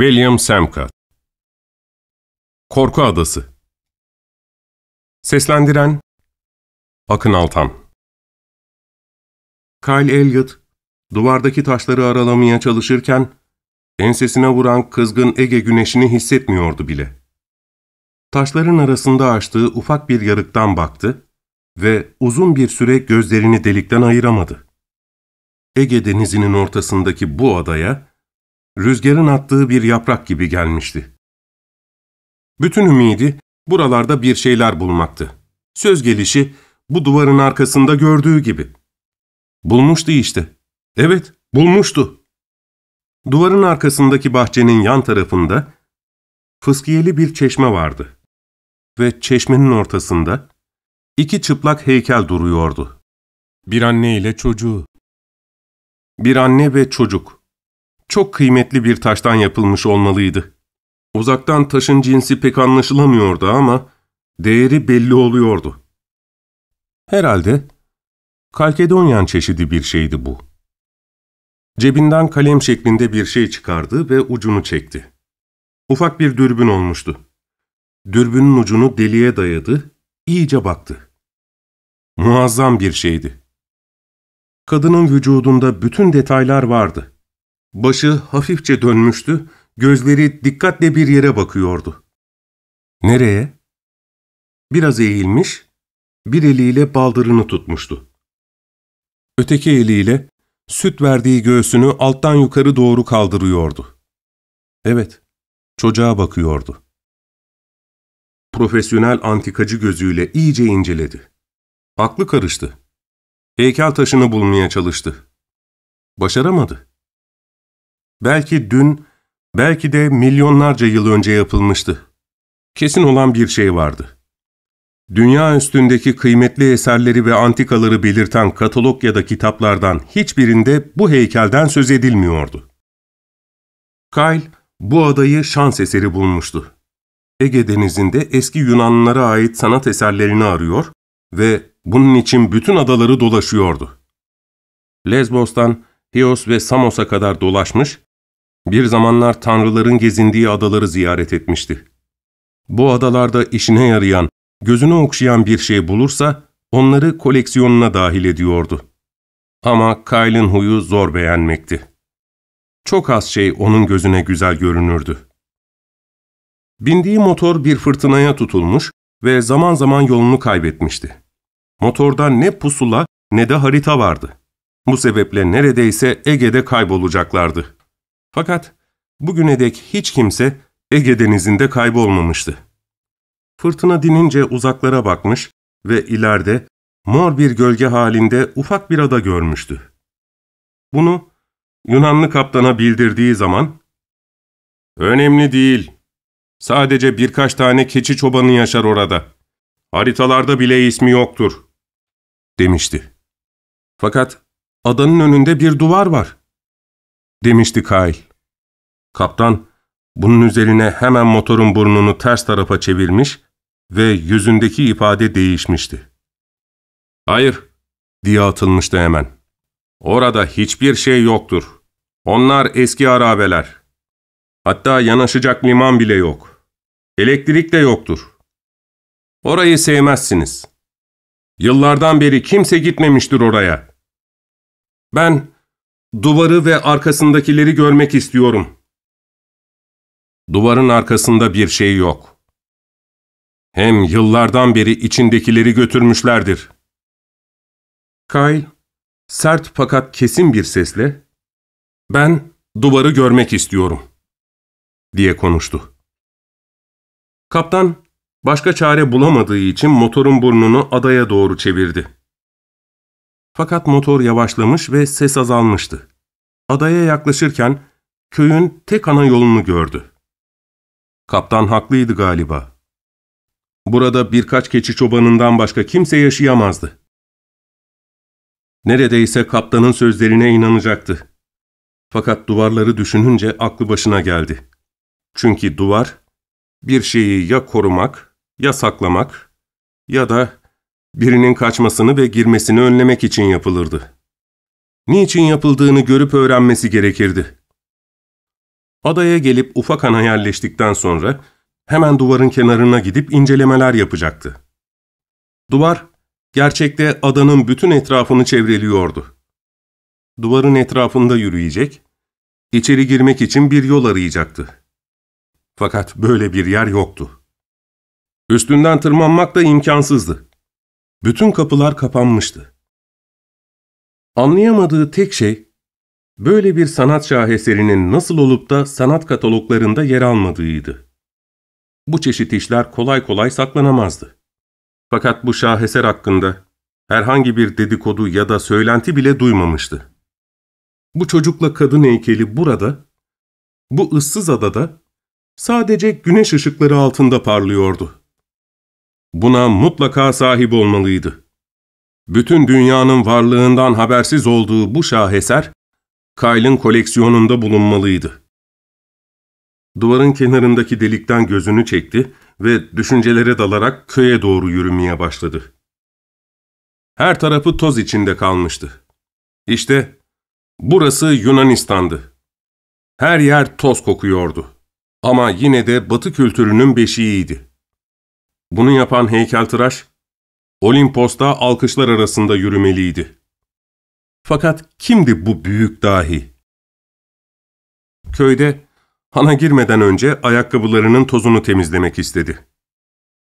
William Semka Korku Adası Seslendiren Akın Altan Kyle Elliot, duvardaki taşları aralamaya çalışırken, ensesine vuran kızgın Ege güneşini hissetmiyordu bile. Taşların arasında açtığı ufak bir yarıktan baktı ve uzun bir süre gözlerini delikten ayıramadı. Ege denizinin ortasındaki bu adaya, rüzgarın attığı bir yaprak gibi gelmişti. Bütün ümidi buralarda bir şeyler bulmaktı. Söz gelişi bu duvarın arkasında gördüğü gibi. Bulmuştu işte. Evet, bulmuştu. Duvarın arkasındaki bahçenin yan tarafında fıskiyeli bir çeşme vardı. Ve çeşmenin ortasında iki çıplak heykel duruyordu. Bir anne ile çocuğu. Bir anne ve çocuk çok kıymetli bir taştan yapılmış olmalıydı. Uzaktan taşın cinsi pek anlaşılamıyordu ama değeri belli oluyordu. Herhalde Kalkedonyan çeşidi bir şeydi bu. Cebinden kalem şeklinde bir şey çıkardı ve ucunu çekti. Ufak bir dürbün olmuştu. Dürbünün ucunu deliğe dayadı, iyice baktı. Muazzam bir şeydi. Kadının vücudunda bütün detaylar vardı. Başı hafifçe dönmüştü, gözleri dikkatle bir yere bakıyordu. Nereye? Biraz eğilmiş, bir eliyle baldırını tutmuştu. Öteki eliyle süt verdiği göğsünü alttan yukarı doğru kaldırıyordu. Evet, çocuğa bakıyordu. Profesyonel antikacı gözüyle iyice inceledi. Aklı karıştı. Heykel taşını bulmaya çalıştı. Başaramadı. Belki dün, belki de milyonlarca yıl önce yapılmıştı. Kesin olan bir şey vardı. Dünya üstündeki kıymetli eserleri ve antikaları belirten katalog ya da kitaplardan hiçbirinde bu heykelden söz edilmiyordu. Kyle, bu adayı şans eseri bulmuştu. Ege denizinde eski Yunanlılara ait sanat eserlerini arıyor ve bunun için bütün adaları dolaşıyordu. Lesbos'tan Hios ve Samos'a kadar dolaşmış, bir zamanlar tanrıların gezindiği adaları ziyaret etmişti. Bu adalarda işine yarayan, gözünü okşayan bir şey bulursa onları koleksiyonuna dahil ediyordu. Ama Kyle'ın huyu zor beğenmekti. Çok az şey onun gözüne güzel görünürdü. Bindiği motor bir fırtınaya tutulmuş ve zaman zaman yolunu kaybetmişti. Motorda ne pusula ne de harita vardı. Bu sebeple neredeyse Ege'de kaybolacaklardı. Fakat bugüne dek hiç kimse Ege denizinde kaybolmamıştı. Fırtına dinince uzaklara bakmış ve ileride mor bir gölge halinde ufak bir ada görmüştü. Bunu Yunanlı kaptana bildirdiği zaman, ''Önemli değil. Sadece birkaç tane keçi çobanı yaşar orada. Haritalarda bile ismi yoktur.'' demişti. Fakat adanın önünde bir duvar var demişti Kyle. Kaptan, bunun üzerine hemen motorun burnunu ters tarafa çevirmiş ve yüzündeki ifade değişmişti. ''Hayır'' diye atılmıştı hemen. ''Orada hiçbir şey yoktur. Onlar eski arabeler. Hatta yanaşacak liman bile yok. Elektrik de yoktur. Orayı sevmezsiniz. Yıllardan beri kimse gitmemiştir oraya. Ben Duvarı ve arkasındakileri görmek istiyorum. Duvarın arkasında bir şey yok. Hem yıllardan beri içindekileri götürmüşlerdir. Kyle, sert fakat kesin bir sesle, ''Ben duvarı görmek istiyorum.'' diye konuştu. Kaptan, başka çare bulamadığı için motorun burnunu adaya doğru çevirdi. Fakat motor yavaşlamış ve ses azalmıştı. Adaya yaklaşırken köyün tek ana yolunu gördü. Kaptan haklıydı galiba. Burada birkaç keçi çobanından başka kimse yaşayamazdı. Neredeyse kaptanın sözlerine inanacaktı. Fakat duvarları düşününce aklı başına geldi. Çünkü duvar, bir şeyi ya korumak, ya saklamak ya da birinin kaçmasını ve girmesini önlemek için yapılırdı. Niçin yapıldığını görüp öğrenmesi gerekirdi. Adaya gelip ufak ana yerleştikten sonra hemen duvarın kenarına gidip incelemeler yapacaktı. Duvar, gerçekte adanın bütün etrafını çevreliyordu. Duvarın etrafında yürüyecek, içeri girmek için bir yol arayacaktı. Fakat böyle bir yer yoktu. Üstünden tırmanmak da imkansızdı. Bütün kapılar kapanmıştı. Anlayamadığı tek şey, böyle bir sanat şaheserinin nasıl olup da sanat kataloglarında yer almadığıydı. Bu çeşit işler kolay kolay saklanamazdı. Fakat bu şaheser hakkında herhangi bir dedikodu ya da söylenti bile duymamıştı. Bu çocukla kadın heykeli burada, bu ıssız adada sadece güneş ışıkları altında parlıyordu. Buna mutlaka sahip olmalıydı. Bütün dünyanın varlığından habersiz olduğu bu şaheser, Kyle'ın koleksiyonunda bulunmalıydı. Duvarın kenarındaki delikten gözünü çekti ve düşüncelere dalarak köye doğru yürümeye başladı. Her tarafı toz içinde kalmıştı. İşte burası Yunanistan'dı. Her yer toz kokuyordu. Ama yine de batı kültürünün beşiğiydi. Bunu yapan heykeltıraş, Olimpos'ta alkışlar arasında yürümeliydi. Fakat kimdi bu büyük dahi? Köyde hana girmeden önce ayakkabılarının tozunu temizlemek istedi.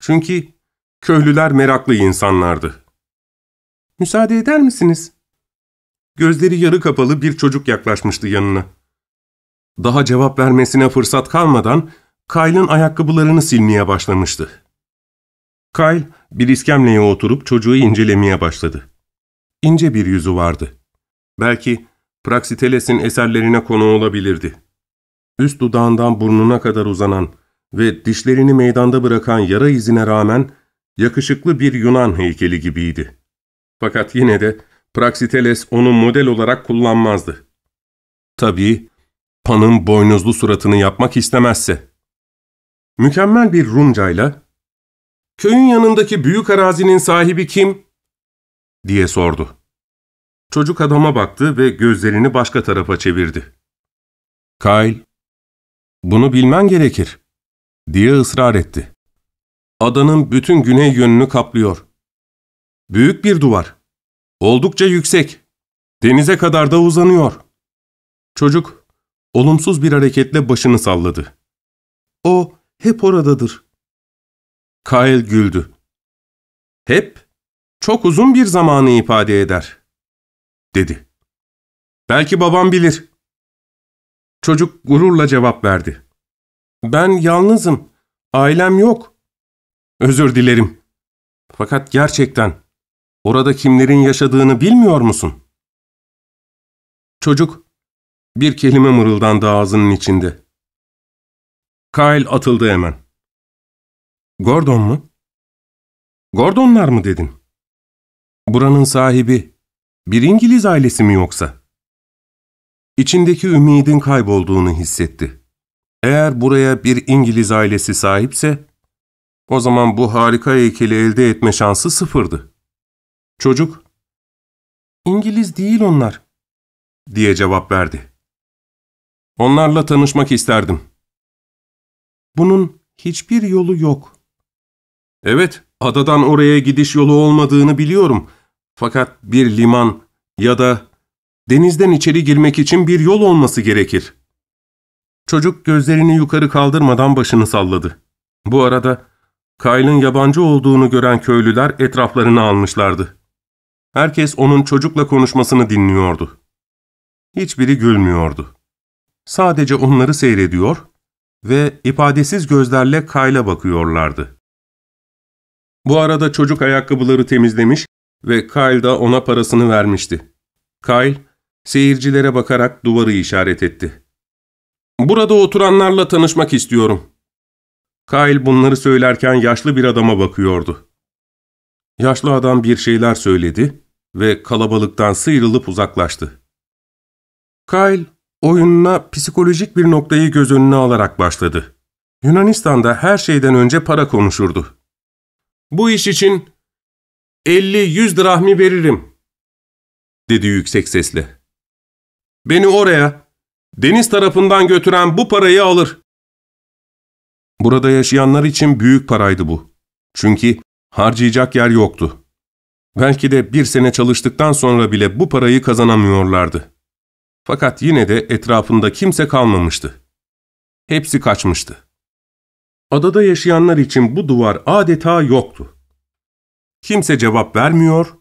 Çünkü köylüler meraklı insanlardı. ''Müsaade eder misiniz?'' Gözleri yarı kapalı bir çocuk yaklaşmıştı yanına. Daha cevap vermesine fırsat kalmadan Kyle'ın ayakkabılarını silmeye başlamıştı. Kyle bir iskemleye oturup çocuğu incelemeye başladı. İnce bir yüzü vardı. Belki Praxiteles'in eserlerine konu olabilirdi. Üst dudağından burnuna kadar uzanan ve dişlerini meydanda bırakan yara izine rağmen yakışıklı bir Yunan heykeli gibiydi. Fakat yine de Praxiteles onu model olarak kullanmazdı. Tabii Pan'ın boynuzlu suratını yapmak istemezse. Mükemmel bir Rumcayla Köyün yanındaki büyük arazinin sahibi kim? diye sordu. Çocuk adama baktı ve gözlerini başka tarafa çevirdi. Kyle, bunu bilmen gerekir, diye ısrar etti. Adanın bütün güney yönünü kaplıyor. Büyük bir duvar. Oldukça yüksek. Denize kadar da uzanıyor. Çocuk, olumsuz bir hareketle başını salladı. O hep oradadır. Kyle güldü. Hep çok uzun bir zamanı ifade eder, dedi. Belki babam bilir. Çocuk gururla cevap verdi. Ben yalnızım, ailem yok. Özür dilerim. Fakat gerçekten orada kimlerin yaşadığını bilmiyor musun? Çocuk bir kelime mırıldandı ağzının içinde. Kyle atıldı hemen. Gordon mu? Gordonlar mı dedin? Buranın sahibi bir İngiliz ailesi mi yoksa? İçindeki ümidin kaybolduğunu hissetti. Eğer buraya bir İngiliz ailesi sahipse, o zaman bu harika heykeli elde etme şansı sıfırdı. Çocuk, İngiliz değil onlar, diye cevap verdi. Onlarla tanışmak isterdim. Bunun hiçbir yolu yok, Evet, adadan oraya gidiş yolu olmadığını biliyorum. Fakat bir liman ya da denizden içeri girmek için bir yol olması gerekir. Çocuk gözlerini yukarı kaldırmadan başını salladı. Bu arada Kyle'ın yabancı olduğunu gören köylüler etraflarını almışlardı. Herkes onun çocukla konuşmasını dinliyordu. Hiçbiri gülmüyordu. Sadece onları seyrediyor ve ifadesiz gözlerle Kyle'a bakıyorlardı. Bu arada çocuk ayakkabıları temizlemiş ve Kyle da ona parasını vermişti. Kyle, seyircilere bakarak duvarı işaret etti. ''Burada oturanlarla tanışmak istiyorum.'' Kyle bunları söylerken yaşlı bir adama bakıyordu. Yaşlı adam bir şeyler söyledi ve kalabalıktan sıyrılıp uzaklaştı. Kyle, oyununa psikolojik bir noktayı göz önüne alarak başladı. Yunanistan'da her şeyden önce para konuşurdu. Bu iş için 50-100 drahmi veririm, dedi yüksek sesle. Beni oraya, deniz tarafından götüren bu parayı alır. Burada yaşayanlar için büyük paraydı bu. Çünkü harcayacak yer yoktu. Belki de bir sene çalıştıktan sonra bile bu parayı kazanamıyorlardı. Fakat yine de etrafında kimse kalmamıştı. Hepsi kaçmıştı. Adada yaşayanlar için bu duvar adeta yoktu. Kimse cevap vermiyor,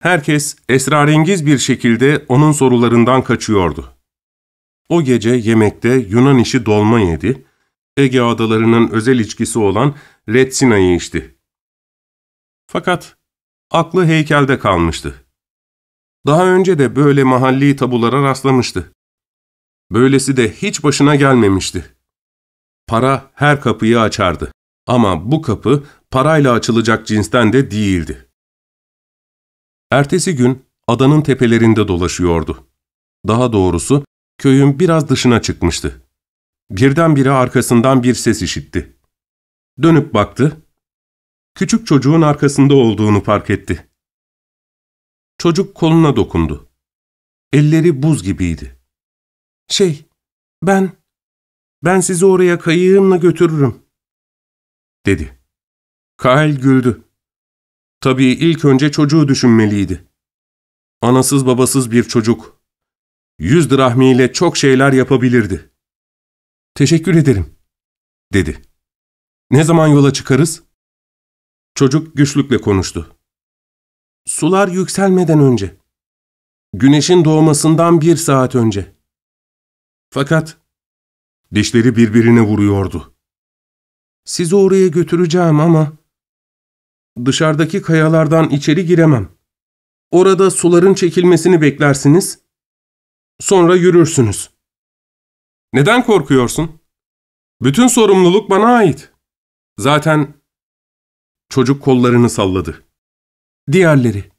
herkes esrarengiz bir şekilde onun sorularından kaçıyordu. O gece yemekte Yunan işi dolma yedi, Ege adalarının özel içkisi olan Retsina'yı içti. Fakat aklı heykelde kalmıştı. Daha önce de böyle mahalli tabulara rastlamıştı. Böylesi de hiç başına gelmemişti. Para her kapıyı açardı. Ama bu kapı parayla açılacak cinsten de değildi. Ertesi gün adanın tepelerinde dolaşıyordu. Daha doğrusu köyün biraz dışına çıkmıştı. Birdenbire arkasından bir ses işitti. Dönüp baktı. Küçük çocuğun arkasında olduğunu fark etti. Çocuk koluna dokundu. Elleri buz gibiydi. ''Şey, ben...'' Ben sizi oraya kayığımla götürürüm, dedi. Kael güldü. Tabii ilk önce çocuğu düşünmeliydi. Anasız babasız bir çocuk. Yüz drahmiyle çok şeyler yapabilirdi. Teşekkür ederim, dedi. Ne zaman yola çıkarız? Çocuk güçlükle konuştu. Sular yükselmeden önce. Güneşin doğmasından bir saat önce. Fakat Dişleri birbirine vuruyordu. Sizi oraya götüreceğim ama dışarıdaki kayalardan içeri giremem. Orada suların çekilmesini beklersiniz. Sonra yürürsünüz. Neden korkuyorsun? Bütün sorumluluk bana ait. Zaten çocuk kollarını salladı. Diğerleri,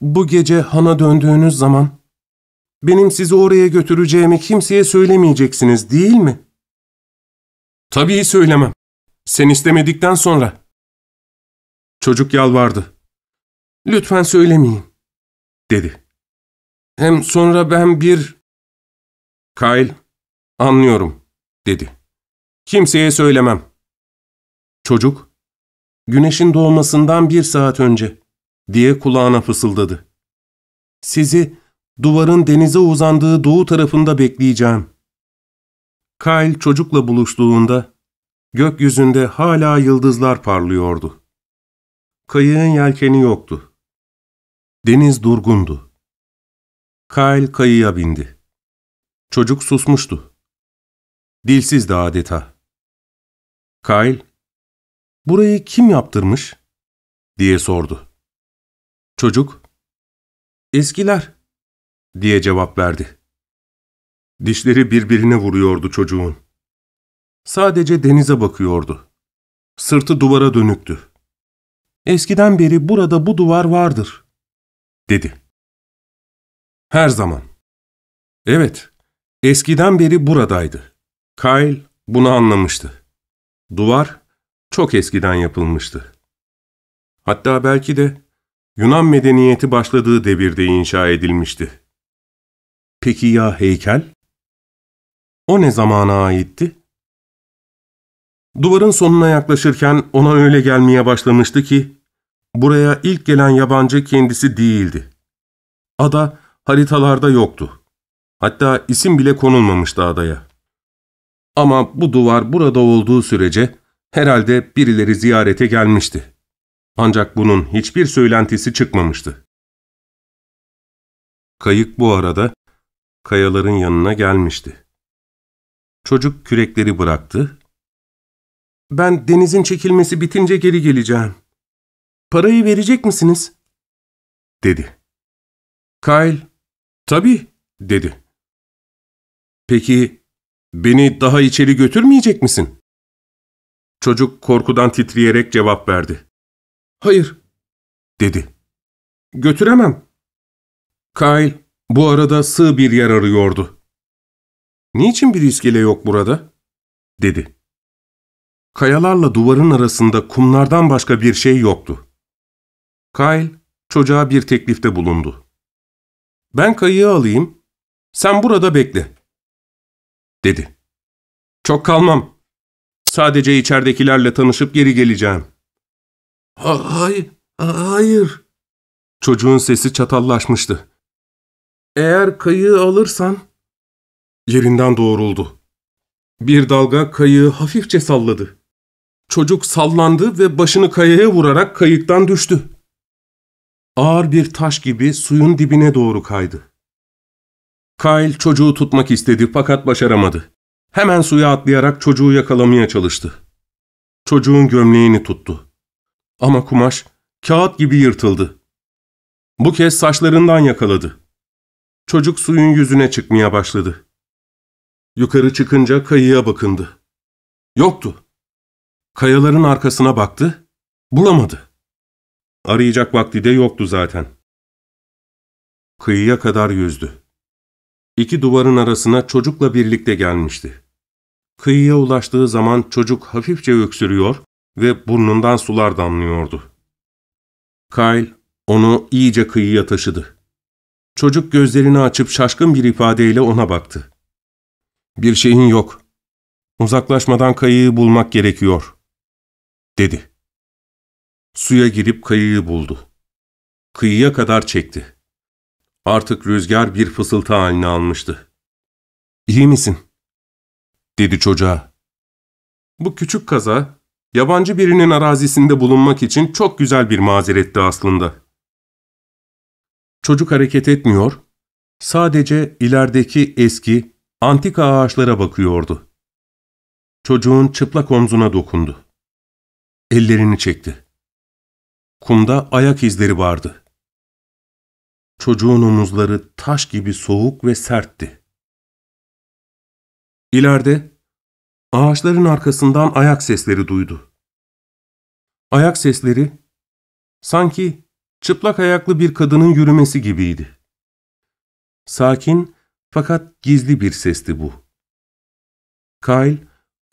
bu gece hana döndüğünüz zaman benim sizi oraya götüreceğimi kimseye söylemeyeceksiniz değil mi? Tabii söylemem. Sen istemedikten sonra. Çocuk yalvardı. Lütfen söylemeyin, dedi. Hem sonra ben bir... Kyle, anlıyorum, dedi. Kimseye söylemem. Çocuk, güneşin doğmasından bir saat önce, diye kulağına fısıldadı. Sizi duvarın denize uzandığı doğu tarafında bekleyeceğim. Kyle çocukla buluştuğunda gökyüzünde hala yıldızlar parlıyordu. Kayığın yelkeni yoktu. Deniz durgundu. Kyle kayıya bindi. Çocuk susmuştu. Dilsizdi adeta. Kyle, ''Burayı kim yaptırmış?'' diye sordu. Çocuk, ''Eskiler.'' diye cevap verdi. Dişleri birbirine vuruyordu çocuğun. Sadece denize bakıyordu. Sırtı duvara dönüktü. Eskiden beri burada bu duvar vardır, dedi. Her zaman. Evet, eskiden beri buradaydı. Kyle bunu anlamıştı. Duvar çok eskiden yapılmıştı. Hatta belki de Yunan medeniyeti başladığı devirde inşa edilmişti. Peki ya heykel? O ne zamana aitti? Duvarın sonuna yaklaşırken ona öyle gelmeye başlamıştı ki, buraya ilk gelen yabancı kendisi değildi. Ada haritalarda yoktu. Hatta isim bile konulmamıştı adaya. Ama bu duvar burada olduğu sürece herhalde birileri ziyarete gelmişti. Ancak bunun hiçbir söylentisi çıkmamıştı. Kayık bu arada kayaların yanına gelmişti. Çocuk kürekleri bıraktı. ''Ben denizin çekilmesi bitince geri geleceğim. Parayı verecek misiniz?'' dedi. Kyle, ''Tabii.'' dedi. ''Peki beni daha içeri götürmeyecek misin?'' Çocuk korkudan titreyerek cevap verdi. ''Hayır.'' dedi. ''Götüremem.'' Kyle, bu arada sığ bir yer arıyordu. ''Niçin bir iskele yok burada?'' dedi. Kayalarla duvarın arasında kumlardan başka bir şey yoktu. Kyle çocuğa bir teklifte bulundu. ''Ben kayığı alayım, sen burada bekle.'' dedi. ''Çok kalmam. Sadece içeridekilerle tanışıp geri geleceğim.'' ''Hayır, hayır.'' Çocuğun sesi çatallaşmıştı. Eğer kayığı alırsan... Yerinden doğruldu. Bir dalga kayığı hafifçe salladı. Çocuk sallandı ve başını kayaya vurarak kayıktan düştü. Ağır bir taş gibi suyun dibine doğru kaydı. Kyle çocuğu tutmak istedi fakat başaramadı. Hemen suya atlayarak çocuğu yakalamaya çalıştı. Çocuğun gömleğini tuttu. Ama kumaş kağıt gibi yırtıldı. Bu kez saçlarından yakaladı. Çocuk suyun yüzüne çıkmaya başladı. Yukarı çıkınca kayıya bakındı. Yoktu. Kayaların arkasına baktı, bulamadı. Arayacak vakti de yoktu zaten. Kıyıya kadar yüzdü. İki duvarın arasına çocukla birlikte gelmişti. Kıyıya ulaştığı zaman çocuk hafifçe öksürüyor ve burnundan sular damlıyordu. Kyle onu iyice kıyıya taşıdı. Çocuk gözlerini açıp şaşkın bir ifadeyle ona baktı. ''Bir şeyin yok. Uzaklaşmadan kayığı bulmak gerekiyor.'' dedi. Suya girip kayığı buldu. Kıyıya kadar çekti. Artık rüzgar bir fısıltı halini almıştı. ''İyi misin?'' dedi çocuğa. Bu küçük kaza, yabancı birinin arazisinde bulunmak için çok güzel bir mazeretti aslında. Çocuk hareket etmiyor, sadece ilerideki eski, antika ağaçlara bakıyordu. Çocuğun çıplak omzuna dokundu. Ellerini çekti. Kumda ayak izleri vardı. Çocuğun omuzları taş gibi soğuk ve sertti. İleride ağaçların arkasından ayak sesleri duydu. Ayak sesleri sanki çıplak ayaklı bir kadının yürümesi gibiydi. Sakin fakat gizli bir sesti bu. Kyle,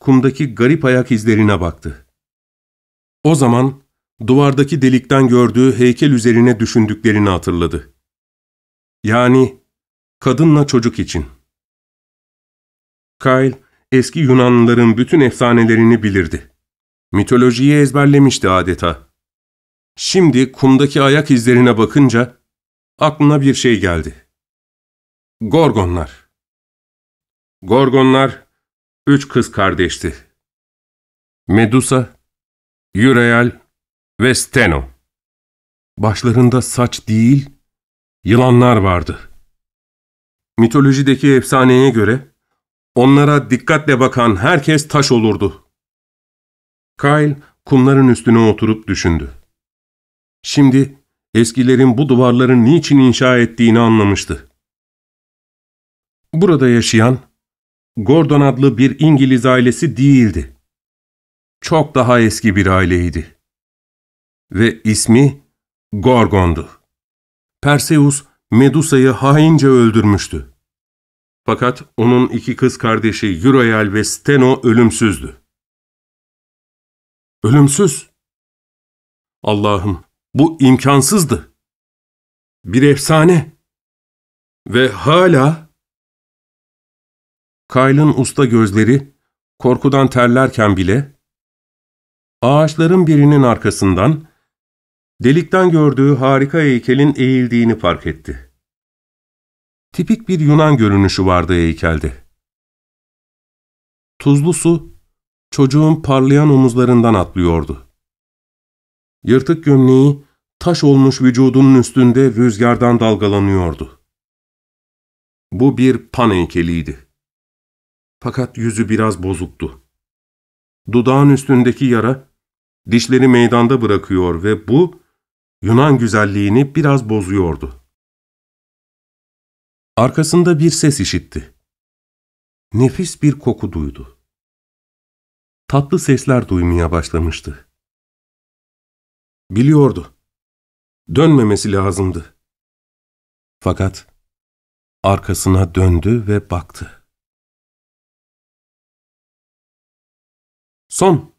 kumdaki garip ayak izlerine baktı. O zaman duvardaki delikten gördüğü heykel üzerine düşündüklerini hatırladı. Yani kadınla çocuk için. Kyle, eski Yunanlıların bütün efsanelerini bilirdi. Mitolojiyi ezberlemişti adeta. Şimdi kumdaki ayak izlerine bakınca aklına bir şey geldi. Gorgonlar. Gorgonlar üç kız kardeşti. Medusa, Yüreal ve Steno. Başlarında saç değil, yılanlar vardı. Mitolojideki efsaneye göre onlara dikkatle bakan herkes taş olurdu. Kyle kumların üstüne oturup düşündü. Şimdi eskilerin bu duvarların niçin inşa ettiğini anlamıştı. Burada yaşayan Gordon adlı bir İngiliz ailesi değildi. Çok daha eski bir aileydi. Ve ismi Gorgon'du. Perseus, Medusa'yı haince öldürmüştü. Fakat onun iki kız kardeşi Euroyal ve Steno ölümsüzdü. Ölümsüz? Allah'ım, bu imkansızdı. Bir efsane. Ve hala... Kyle'ın usta gözleri korkudan terlerken bile ağaçların birinin arkasından delikten gördüğü harika heykelin eğildiğini fark etti. Tipik bir Yunan görünüşü vardı heykelde. Tuzlu su çocuğun parlayan omuzlarından atlıyordu. Yırtık gömleği taş olmuş vücudunun üstünde rüzgardan dalgalanıyordu. Bu bir pan heykeliydi. Fakat yüzü biraz bozuktu. Dudağın üstündeki yara dişleri meydanda bırakıyor ve bu Yunan güzelliğini biraz bozuyordu. Arkasında bir ses işitti. Nefis bir koku duydu. Tatlı sesler duymaya başlamıştı. Biliyordu. Dönmemesi lazımdı. Fakat arkasına döndü ve baktı. Son